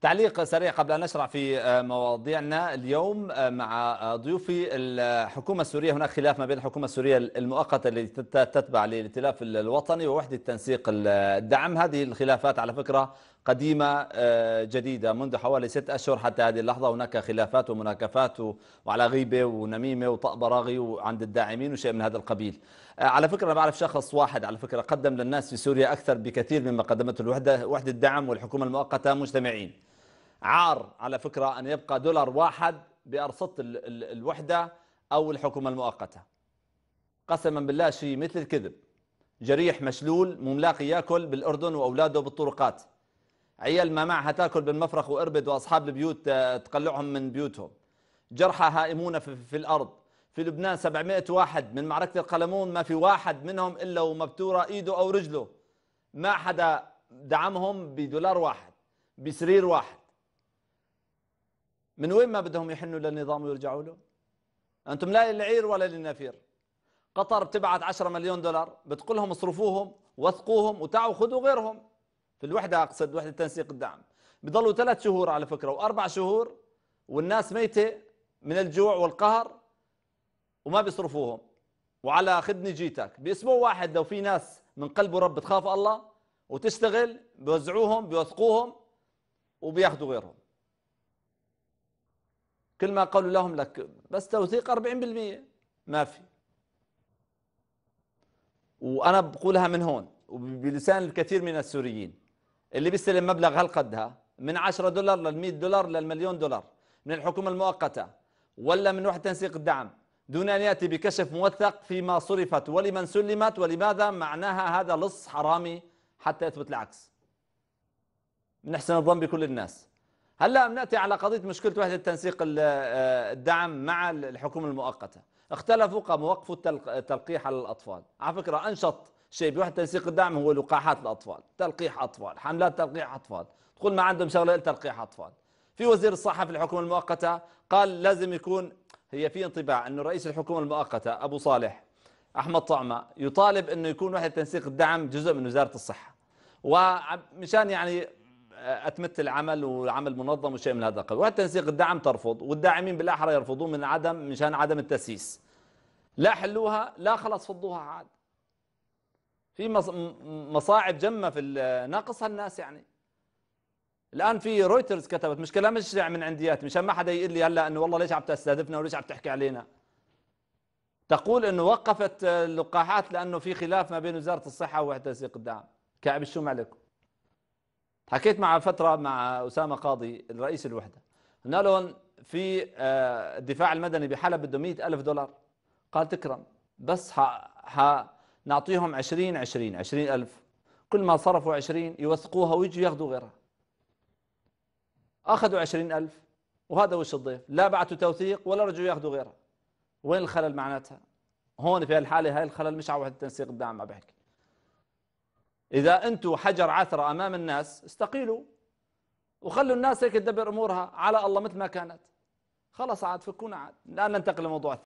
تعليق سريع قبل أن نشرع في آه، مواضيعنا اليوم آه، مع آه، ضيوفي الحكومة السورية هناك خلاف ما بين الحكومة السورية المؤقتة التي تتبع للائتلاف الوطني ووحدة تنسيق الدعم هذه الخلافات على فكرة قديمة آه، جديدة منذ حوالي ست أشهر حتى هذه اللحظة هناك خلافات ومناكفات وعلى غيبة ونميمة وطأب راغي وعند الداعمين وشيء من هذا القبيل آه، على فكرة أنا بعرف شخص واحد على فكرة قدم للناس في سوريا أكثر بكثير مما قدمته الوحدة وحدة الدعم والحكومة المؤقتة مجتمعين عار على فكرة أن يبقى دولار واحد بأرصدة الوحدة أو الحكومة المؤقتة قسما بالله شيء مثل الكذب جريح مشلول مملاق ياكل بالأردن وأولاده بالطرقات عيال ما معها تاكل بالمفرخ واربد واصحاب البيوت آه، تقلعهم من بيوتهم جرحى هائمون في, في الارض في لبنان 700 واحد من معركه القلمون ما في واحد منهم الا ومبتوره ايده او رجله ما حدا دعمهم بدولار واحد بسرير واحد من وين ما بدهم يحنوا للنظام ويرجعوا له انتم لا للعير ولا للنفير قطر بتبعت 10 مليون دولار بتقول لهم اصرفوهم وثقوهم وتعوا خذوا غيرهم في الوحدة أقصد وحدة تنسيق الدعم بضلوا ثلاث شهور على فكرة وأربع شهور والناس ميتة من الجوع والقهر وما بيصرفوهم وعلى خدني جيتك بأسبوع واحد لو في ناس من قلبه رب تخاف الله وتشتغل بيوزعوهم بيوثقوهم وبياخذوا غيرهم كل ما قالوا لهم لك بس توثيق 40% ما في وانا بقولها من هون وبلسان الكثير من السوريين اللي بيستلم مبلغ هالقدها من 10 دولار لل 100 دولار للمليون دولار من الحكومه المؤقته ولا من وحده تنسيق الدعم دون ان ياتي بكشف موثق فيما صرفت ولمن سلمت ولماذا معناها هذا لص حرامي حتى يثبت العكس نحسن الظن بكل الناس هلا بناتي على قضيه مشكله وحده تنسيق آه، الدعم مع الحكومه المؤقته اختلفوا قاموا وقفوا التلقيح على الاطفال على فكره انشط شيء بيروح تنسيق الدعم هو لقاحات الاطفال تلقيح اطفال حملات تلقيح اطفال تقول ما عندهم شغله تلقيح اطفال في وزير الصحه في الحكومه المؤقته قال لازم يكون هي في انطباع انه رئيس الحكومه المؤقته ابو صالح احمد طعمه يطالب انه يكون وحده تنسيق الدعم جزء من وزاره الصحه ومشان يعني اتمت العمل وعمل منظم وشيء من هذا القبيل، وحده تنسيق الدعم ترفض والداعمين بالاحرى يرفضون من عدم مشان عدم التسييس. لا حلوها لا خلاص فضوها عاد في مصاعب جمة في ناقصها الناس يعني الآن في رويترز كتبت كلام مش من عندياتي مشان ما حدا يقول لي هلا أنه والله ليش عم تستهدفنا وليش عم تحكي علينا تقول أنه وقفت اللقاحات لأنه في خلاف ما بين وزارة الصحة ووحدة تنسيق الدعم كعب الشوم عليكم حكيت مع فترة مع أسامة قاضي الرئيس الوحدة قلنا لهم في آه، الدفاع المدني بحلب بده 100000 دولار قال تكرم بس ح... ح... نعطيهم 20 20 عشرين ألف كل ما صرفوا 20 يوثقوها ويجوا ياخذوا غيرها أخذوا عشرين ألف وهذا وش الضيف لا بعثوا توثيق ولا رجعوا ياخذوا غيرها وين الخلل معناتها هون في هالحالة هاي الخلل مش وحدة التنسيق الدعم ما بحكي إذا أنتوا حجر عثرة أمام الناس استقيلوا وخلوا الناس هيك تدبر أمورها على الله مثل ما كانت خلص عاد فكونا عاد الآن ننتقل لموضوع